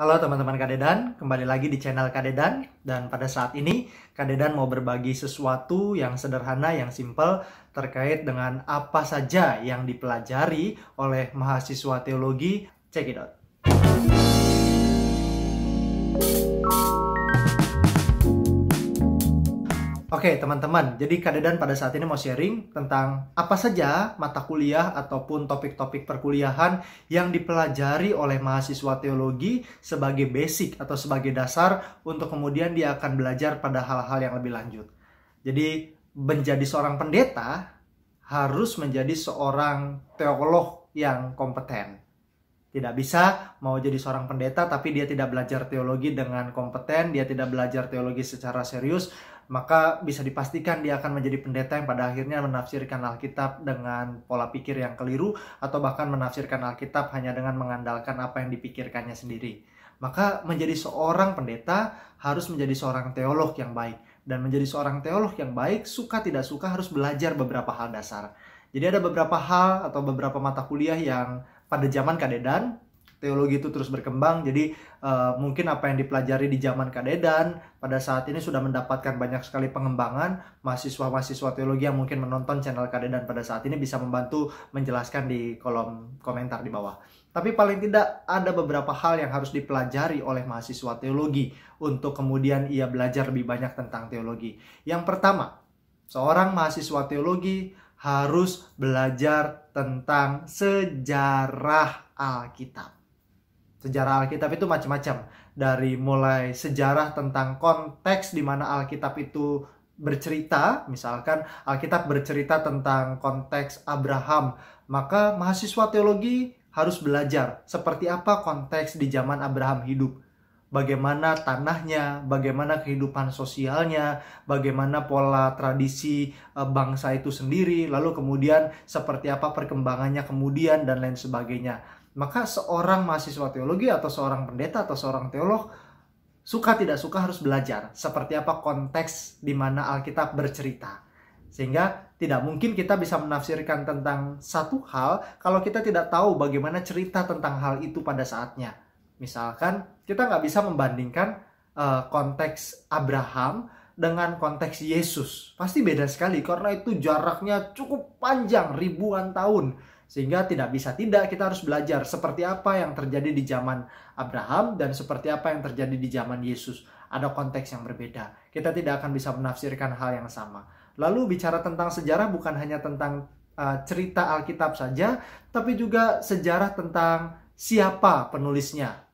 Halo teman-teman Kadedan, kembali lagi di channel Kadedan dan pada saat ini Kadedan mau berbagi sesuatu yang sederhana yang simple terkait dengan apa saja yang dipelajari oleh mahasiswa teologi. Check it out. Oke teman-teman, jadi Kak Dedan pada saat ini mau sharing tentang apa saja mata kuliah ataupun topik-topik perkuliahan yang dipelajari oleh mahasiswa teologi sebagai basic atau sebagai dasar untuk kemudian dia akan belajar pada hal-hal yang lebih lanjut. Jadi menjadi seorang pendeta harus menjadi seorang teolog yang kompeten. Tidak bisa mau jadi seorang pendeta tapi dia tidak belajar teologi dengan kompeten, dia tidak belajar teologi secara serius, maka bisa dipastikan dia akan menjadi pendeta yang pada akhirnya menafsirkan Alkitab dengan pola pikir yang keliru atau bahkan menafsirkan Alkitab hanya dengan mengandalkan apa yang dipikirkannya sendiri. Maka menjadi seorang pendeta harus menjadi seorang teolog yang baik dan menjadi seorang teolog yang baik suka tidak suka harus belajar beberapa hal dasar. Jadi ada beberapa hal atau beberapa mata kuliah yang pada zaman Kadedan teologi itu terus berkembang jadi uh, mungkin apa yang dipelajari di zaman Kadedan pada saat ini sudah mendapatkan banyak sekali pengembangan mahasiswa-mahasiswa teologi yang mungkin menonton channel Kadedan pada saat ini bisa membantu menjelaskan di kolom komentar di bawah tapi paling tidak ada beberapa hal yang harus dipelajari oleh mahasiswa teologi untuk kemudian ia belajar lebih banyak tentang teologi. Yang pertama, seorang mahasiswa teologi harus belajar tentang sejarah Alkitab sejarah Alkitab itu macam-macam dari mulai sejarah tentang konteks di mana Alkitab itu bercerita, misalkan Alkitab bercerita tentang konteks Abraham, maka mahasiswa teologi harus belajar seperti apa konteks di zaman Abraham hidup. Bagaimana tanahnya, bagaimana kehidupan sosialnya, bagaimana pola tradisi eh, bangsa itu sendiri, lalu kemudian seperti apa perkembangannya kemudian dan lain sebagainya maka seorang mahasiswa teologi atau seorang pendeta atau seorang teolog suka tidak suka harus belajar seperti apa konteks di mana Alkitab bercerita. Sehingga tidak mungkin kita bisa menafsirkan tentang satu hal kalau kita tidak tahu bagaimana cerita tentang hal itu pada saatnya. Misalkan kita nggak bisa membandingkan uh, konteks Abraham dengan konteks Yesus. Pasti beda sekali karena itu jaraknya cukup panjang ribuan tahun. Sehingga tidak bisa tidak kita harus belajar seperti apa yang terjadi di zaman Abraham dan seperti apa yang terjadi di zaman Yesus. Ada konteks yang berbeda. Kita tidak akan bisa menafsirkan hal yang sama. Lalu bicara tentang sejarah bukan hanya tentang uh, cerita Alkitab saja, tapi juga sejarah tentang siapa penulisnya,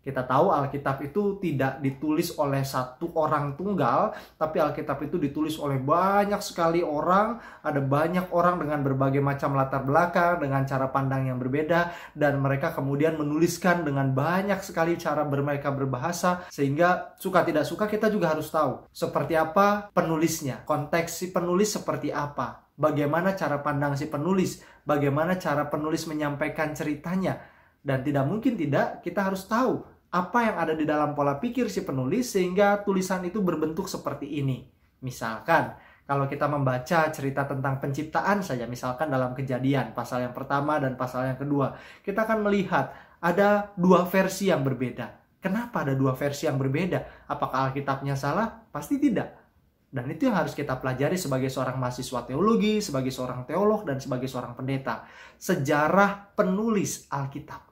kita tahu Alkitab itu tidak ditulis oleh satu orang tunggal, tapi Alkitab itu ditulis oleh banyak sekali orang, ada banyak orang dengan berbagai macam latar belakang, dengan cara pandang yang berbeda, dan mereka kemudian menuliskan dengan banyak sekali cara mereka berbahasa, sehingga suka tidak suka kita juga harus tahu seperti apa penulisnya, konteks si penulis seperti apa, bagaimana cara pandang si penulis, bagaimana cara penulis menyampaikan ceritanya, dan tidak mungkin tidak, kita harus tahu apa yang ada di dalam pola pikir si penulis sehingga tulisan itu berbentuk seperti ini. Misalkan, kalau kita membaca cerita tentang penciptaan saja, misalkan dalam kejadian pasal yang pertama dan pasal yang kedua, kita akan melihat ada dua versi yang berbeda. Kenapa ada dua versi yang berbeda? Apakah Alkitabnya salah? Pasti tidak. Dan itu yang harus kita pelajari sebagai seorang mahasiswa teologi, sebagai seorang teolog, dan sebagai seorang pendeta. Sejarah penulis Alkitab.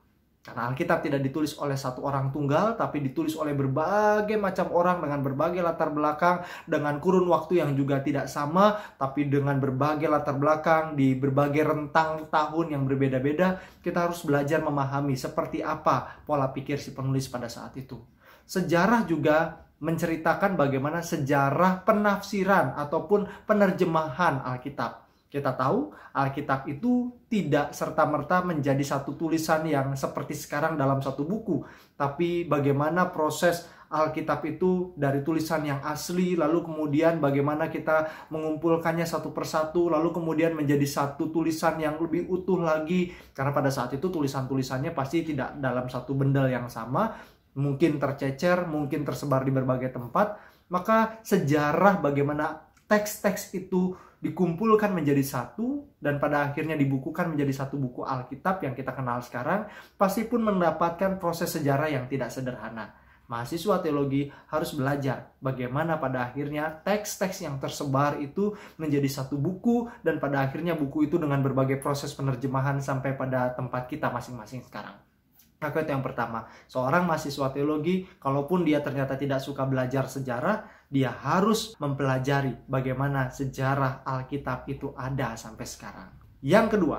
Karena Alkitab tidak ditulis oleh satu orang tunggal, tapi ditulis oleh berbagai macam orang dengan berbagai latar belakang, dengan kurun waktu yang juga tidak sama, tapi dengan berbagai latar belakang di berbagai rentang tahun yang berbeda-beda, kita harus belajar memahami seperti apa pola pikir si penulis pada saat itu. Sejarah juga menceritakan bagaimana sejarah penafsiran ataupun penerjemahan Alkitab kita tahu Alkitab itu tidak serta-merta menjadi satu tulisan yang seperti sekarang dalam satu buku, tapi bagaimana proses Alkitab itu dari tulisan yang asli, lalu kemudian bagaimana kita mengumpulkannya satu persatu, lalu kemudian menjadi satu tulisan yang lebih utuh lagi, karena pada saat itu tulisan-tulisannya pasti tidak dalam satu bendel yang sama, mungkin tercecer, mungkin tersebar di berbagai tempat, maka sejarah bagaimana teks-teks itu dikumpulkan menjadi satu dan pada akhirnya dibukukan menjadi satu buku Alkitab yang kita kenal sekarang, pasti pun mendapatkan proses sejarah yang tidak sederhana. Mahasiswa teologi harus belajar bagaimana pada akhirnya teks-teks yang tersebar itu menjadi satu buku dan pada akhirnya buku itu dengan berbagai proses penerjemahan sampai pada tempat kita masing-masing sekarang. Maka nah, itu yang pertama, seorang mahasiswa teologi, kalaupun dia ternyata tidak suka belajar sejarah, dia harus mempelajari bagaimana sejarah Alkitab itu ada sampai sekarang. Yang kedua,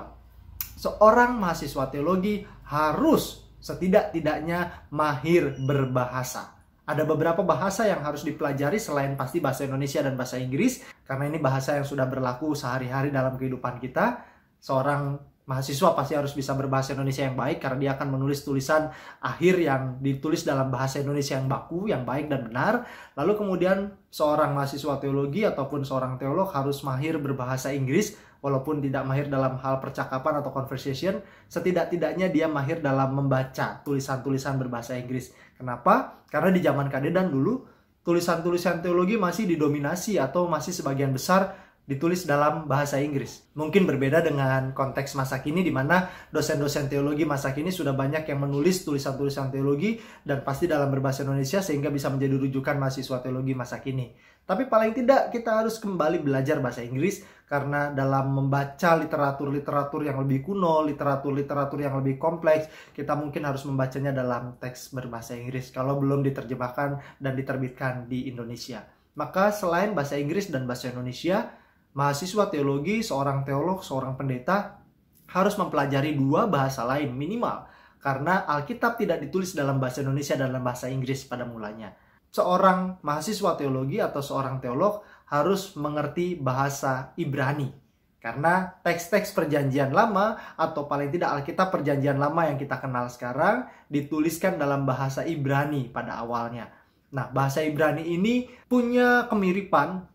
seorang mahasiswa teologi harus setidak-tidaknya mahir berbahasa. Ada beberapa bahasa yang harus dipelajari selain pasti bahasa Indonesia dan bahasa Inggris, karena ini bahasa yang sudah berlaku sehari-hari dalam kehidupan kita. Seorang mahasiswa pasti harus bisa berbahasa Indonesia yang baik karena dia akan menulis tulisan akhir yang ditulis dalam bahasa Indonesia yang baku, yang baik dan benar. Lalu kemudian seorang mahasiswa teologi ataupun seorang teolog harus mahir berbahasa Inggris walaupun tidak mahir dalam hal percakapan atau conversation, setidak-tidaknya dia mahir dalam membaca tulisan-tulisan berbahasa Inggris. Kenapa? Karena di zaman kadedan dulu tulisan-tulisan teologi masih didominasi atau masih sebagian besar ditulis dalam bahasa Inggris. Mungkin berbeda dengan konteks masa kini di mana dosen-dosen teologi masa kini sudah banyak yang menulis tulisan-tulisan teologi dan pasti dalam berbahasa Indonesia sehingga bisa menjadi rujukan mahasiswa teologi masa kini. Tapi paling tidak kita harus kembali belajar bahasa Inggris karena dalam membaca literatur-literatur yang lebih kuno, literatur-literatur yang lebih kompleks, kita mungkin harus membacanya dalam teks berbahasa Inggris kalau belum diterjemahkan dan diterbitkan di Indonesia. Maka selain bahasa Inggris dan bahasa Indonesia, mahasiswa teologi, seorang teolog, seorang pendeta harus mempelajari dua bahasa lain minimal karena Alkitab tidak ditulis dalam bahasa Indonesia dan dalam bahasa Inggris pada mulanya. Seorang mahasiswa teologi atau seorang teolog harus mengerti bahasa Ibrani karena teks-teks perjanjian lama atau paling tidak Alkitab perjanjian lama yang kita kenal sekarang dituliskan dalam bahasa Ibrani pada awalnya. Nah, bahasa Ibrani ini punya kemiripan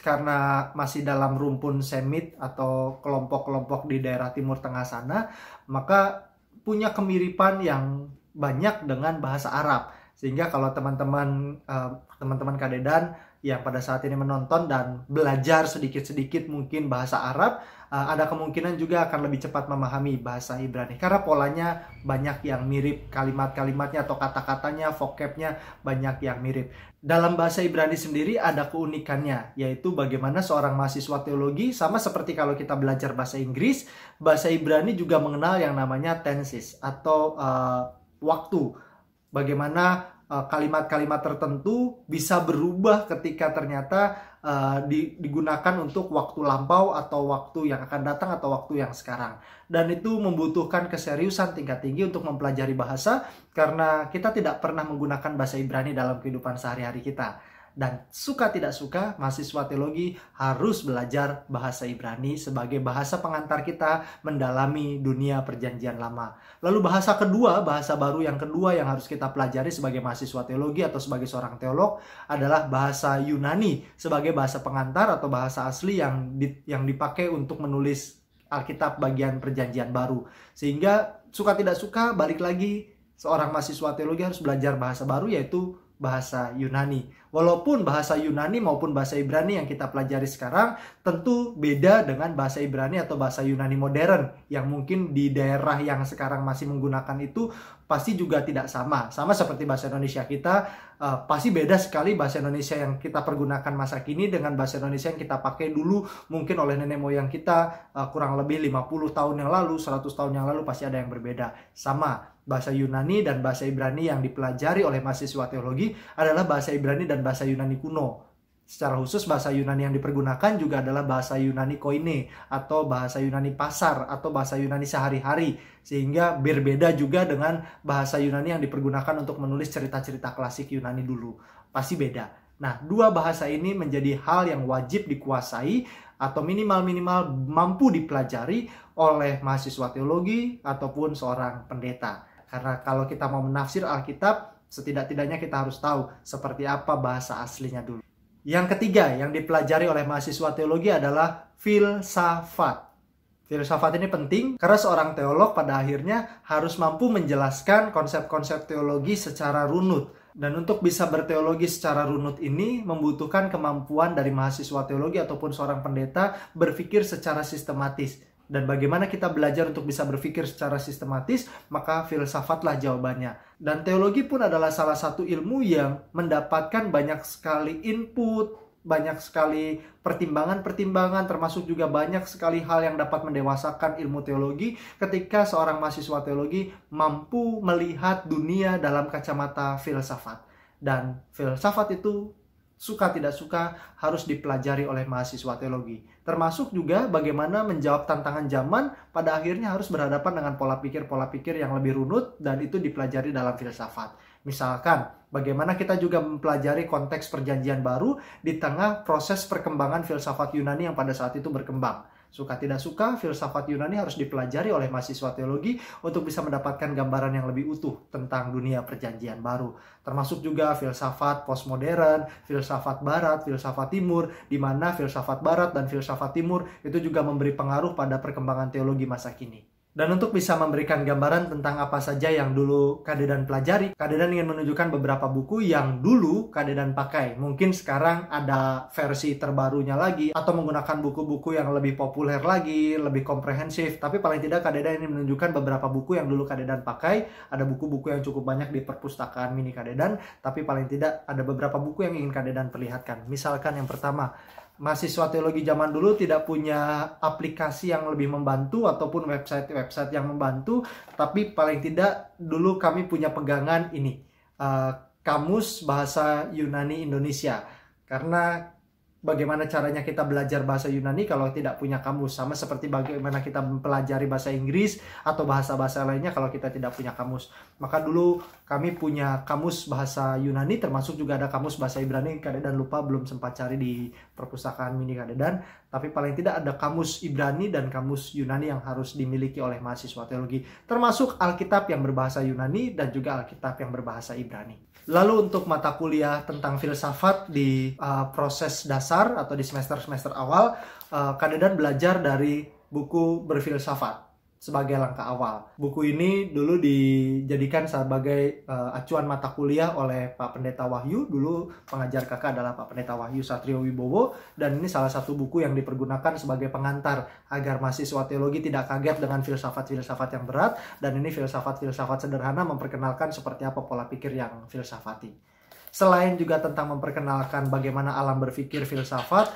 karena masih dalam rumpun Semit atau kelompok-kelompok di daerah timur tengah sana, maka punya kemiripan yang banyak dengan bahasa Arab. Sehingga kalau teman-teman eh, teman-teman uh, kadedan yang pada saat ini menonton dan belajar sedikit-sedikit mungkin bahasa Arab, eh, ada kemungkinan juga akan lebih cepat memahami bahasa Ibrani karena polanya banyak yang mirip kalimat-kalimatnya atau kata-katanya, vocabnya banyak yang mirip. Dalam bahasa Ibrani sendiri ada keunikannya, yaitu bagaimana seorang mahasiswa teologi sama seperti kalau kita belajar bahasa Inggris, bahasa Ibrani juga mengenal yang namanya tenses atau uh, waktu. Bagaimana Eh, kalimat-kalimat tertentu bisa berubah ketika ternyata eh, digunakan untuk waktu lampau atau waktu yang akan datang atau waktu yang sekarang. Dan itu membutuhkan keseriusan tingkat tinggi untuk mempelajari bahasa karena kita tidak pernah menggunakan bahasa Ibrani dalam kehidupan sehari-hari kita dan suka tidak suka mahasiswa teologi harus belajar bahasa Ibrani sebagai bahasa pengantar kita mendalami dunia perjanjian lama. Lalu bahasa kedua, bahasa baru yang kedua yang harus kita pelajari sebagai mahasiswa teologi atau sebagai seorang teolog adalah bahasa Yunani sebagai bahasa pengantar atau bahasa asli yang di, yang dipakai untuk menulis Alkitab bagian perjanjian baru. Sehingga suka tidak suka balik lagi seorang mahasiswa teologi harus belajar bahasa baru yaitu bahasa Yunani. Walaupun bahasa Yunani maupun bahasa Ibrani yang kita pelajari sekarang tentu beda dengan bahasa Ibrani atau bahasa Yunani modern yang mungkin di daerah yang sekarang masih menggunakan itu pasti juga tidak sama. Sama seperti bahasa Indonesia kita uh, pasti beda sekali bahasa Indonesia yang kita pergunakan masa kini dengan bahasa Indonesia yang kita pakai dulu mungkin oleh nenek moyang kita uh, kurang lebih 50 tahun yang lalu, 100 tahun yang lalu pasti ada yang berbeda. Sama bahasa Yunani dan bahasa Ibrani yang dipelajari oleh mahasiswa teologi adalah bahasa Ibrani dan bahasa Yunani kuno. Secara khusus bahasa Yunani yang dipergunakan juga adalah bahasa Yunani koine atau bahasa Yunani pasar atau bahasa Yunani sehari-hari sehingga berbeda juga dengan bahasa Yunani yang dipergunakan untuk menulis cerita-cerita klasik Yunani dulu. Pasti beda. Nah, dua bahasa ini menjadi hal yang wajib dikuasai atau minimal-minimal mampu dipelajari oleh mahasiswa teologi ataupun seorang pendeta. Karena kalau kita mau menafsir Alkitab, setidak-tidaknya kita harus tahu seperti apa bahasa aslinya dulu. Yang ketiga yang dipelajari oleh mahasiswa teologi adalah filsafat. Filsafat ini penting karena seorang teolog pada akhirnya harus mampu menjelaskan konsep-konsep teologi secara runut. Dan untuk bisa berteologi secara runut ini membutuhkan kemampuan dari mahasiswa teologi ataupun seorang pendeta berpikir secara sistematis dan bagaimana kita belajar untuk bisa berpikir secara sistematis, maka filsafatlah jawabannya. Dan teologi pun adalah salah satu ilmu yang mendapatkan banyak sekali input, banyak sekali pertimbangan-pertimbangan termasuk juga banyak sekali hal yang dapat mendewasakan ilmu teologi ketika seorang mahasiswa teologi mampu melihat dunia dalam kacamata filsafat dan filsafat itu suka tidak suka harus dipelajari oleh mahasiswa teologi. Termasuk juga bagaimana menjawab tantangan zaman pada akhirnya harus berhadapan dengan pola pikir-pola pikir yang lebih runut dan itu dipelajari dalam filsafat. Misalkan, bagaimana kita juga mempelajari konteks perjanjian baru di tengah proses perkembangan filsafat Yunani yang pada saat itu berkembang. Suka tidak suka, filsafat Yunani harus dipelajari oleh mahasiswa teologi untuk bisa mendapatkan gambaran yang lebih utuh tentang dunia perjanjian baru. Termasuk juga filsafat postmodern, filsafat barat, filsafat timur, di mana filsafat barat dan filsafat timur itu juga memberi pengaruh pada perkembangan teologi masa kini. Dan untuk bisa memberikan gambaran tentang apa saja yang dulu Kadedan pelajari, Kadedan ingin menunjukkan beberapa buku yang dulu Kadedan pakai. Mungkin sekarang ada versi terbarunya lagi, atau menggunakan buku-buku yang lebih populer lagi, lebih komprehensif. Tapi paling tidak Kadedan ingin menunjukkan beberapa buku yang dulu Kadedan pakai. Ada buku-buku yang cukup banyak di perpustakaan mini Kadedan, tapi paling tidak ada beberapa buku yang ingin Kadedan perlihatkan. Misalkan yang pertama, mahasiswa teologi zaman dulu tidak punya aplikasi yang lebih membantu ataupun website-website yang membantu, tapi paling tidak dulu kami punya pegangan ini, uh, kamus bahasa Yunani Indonesia. Karena bagaimana caranya kita belajar bahasa Yunani kalau tidak punya kamus sama seperti bagaimana kita mempelajari bahasa Inggris atau bahasa-bahasa lainnya kalau kita tidak punya kamus maka dulu kami punya kamus bahasa Yunani termasuk juga ada kamus bahasa Ibrani Kak dan lupa belum sempat cari di perpustakaan mini Kak dan tapi paling tidak ada kamus Ibrani dan kamus Yunani yang harus dimiliki oleh mahasiswa teologi, termasuk Alkitab yang berbahasa Yunani dan juga Alkitab yang berbahasa Ibrani. Lalu untuk mata kuliah tentang filsafat di uh, proses dasar atau di semester-semester awal, uh, kandidat belajar dari buku berfilsafat sebagai langkah awal. Buku ini dulu dijadikan sebagai uh, acuan mata kuliah oleh Pak Pendeta Wahyu, dulu pengajar kakak adalah Pak Pendeta Wahyu Satrio Wibowo, dan ini salah satu buku yang dipergunakan sebagai pengantar agar mahasiswa teologi tidak kaget dengan filsafat-filsafat yang berat, dan ini filsafat-filsafat sederhana memperkenalkan seperti apa pola pikir yang filsafati. Selain juga tentang memperkenalkan bagaimana alam berpikir filsafat,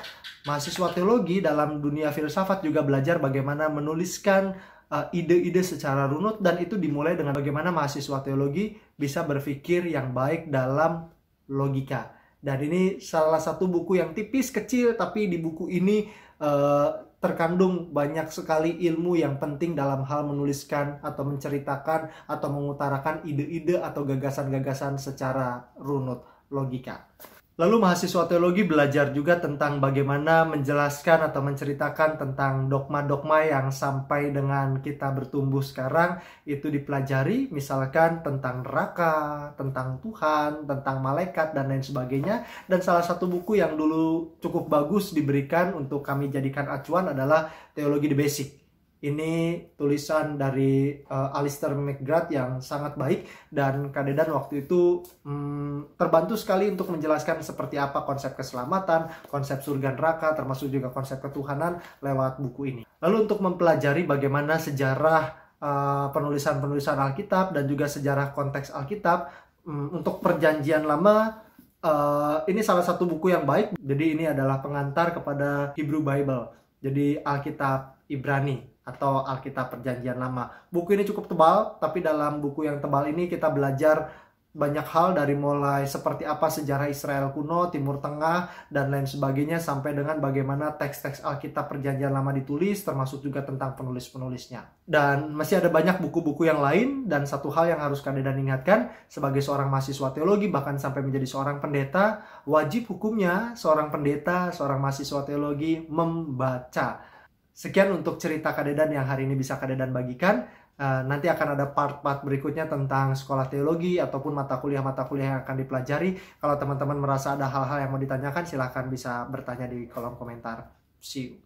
mahasiswa teologi dalam dunia filsafat juga belajar bagaimana menuliskan Eh, ide-ide uh, secara runut dan itu dimulai dengan bagaimana mahasiswa teologi bisa berpikir yang baik dalam logika. Dan ini salah satu buku yang tipis kecil tapi di buku ini uh, terkandung banyak sekali ilmu yang penting dalam hal menuliskan atau menceritakan atau mengutarakan ide-ide atau gagasan-gagasan secara runut logika. Lalu mahasiswa teologi belajar juga tentang bagaimana menjelaskan atau menceritakan tentang dogma-dogma yang sampai dengan kita bertumbuh sekarang itu dipelajari misalkan tentang neraka, tentang Tuhan, tentang malaikat dan lain sebagainya. Dan salah satu buku yang dulu cukup bagus diberikan untuk kami jadikan acuan adalah Teologi the Basic ini tulisan dari uh, Alistair McGrath yang sangat baik dan Kadedan waktu itu hmm, terbantu sekali untuk menjelaskan seperti apa konsep keselamatan, konsep surga neraka, termasuk juga konsep ketuhanan lewat buku ini. Lalu untuk mempelajari bagaimana sejarah eh, penulisan-penulisan uh, Alkitab dan juga sejarah konteks Alkitab um, untuk perjanjian lama uh, ini salah satu buku yang baik jadi ini adalah pengantar kepada Hebrew Bible jadi Alkitab Ibrani atau Alkitab Perjanjian Lama. Buku ini cukup tebal, tapi dalam buku yang tebal ini kita belajar banyak hal dari mulai seperti apa sejarah Israel kuno, Timur Tengah, dan lain sebagainya sampai dengan bagaimana teks-teks Alkitab Perjanjian Lama ditulis termasuk juga tentang penulis-penulisnya. Dan masih ada banyak buku-buku yang lain dan satu hal yang harus kalian dan ingatkan sebagai seorang mahasiswa teologi bahkan sampai menjadi seorang pendeta, wajib hukumnya seorang pendeta, seorang mahasiswa teologi membaca Sekian untuk cerita Kadedan yang hari ini bisa Kadedan bagikan. Uh, nanti akan ada part-part berikutnya tentang sekolah teologi ataupun mata kuliah-mata kuliah yang akan dipelajari. Kalau teman-teman merasa ada hal-hal yang mau ditanyakan, silahkan bisa bertanya di kolom komentar. See you.